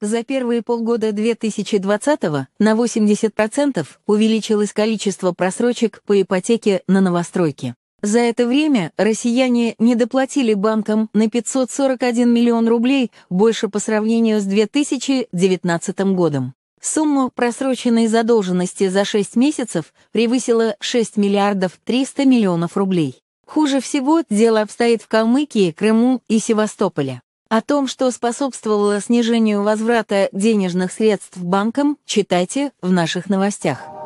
За первые полгода 2020 на 80% увеличилось количество просрочек по ипотеке на новостройки. За это время россияне не доплатили банкам на 541 миллион рублей больше по сравнению с 2019 годом. Сумма просроченной задолженности за 6 месяцев превысила 6 миллиардов 300 миллионов рублей. Хуже всего дело обстоит в Калмыкии, Крыму и Севастополе. О том, что способствовало снижению возврата денежных средств банкам, читайте в наших новостях.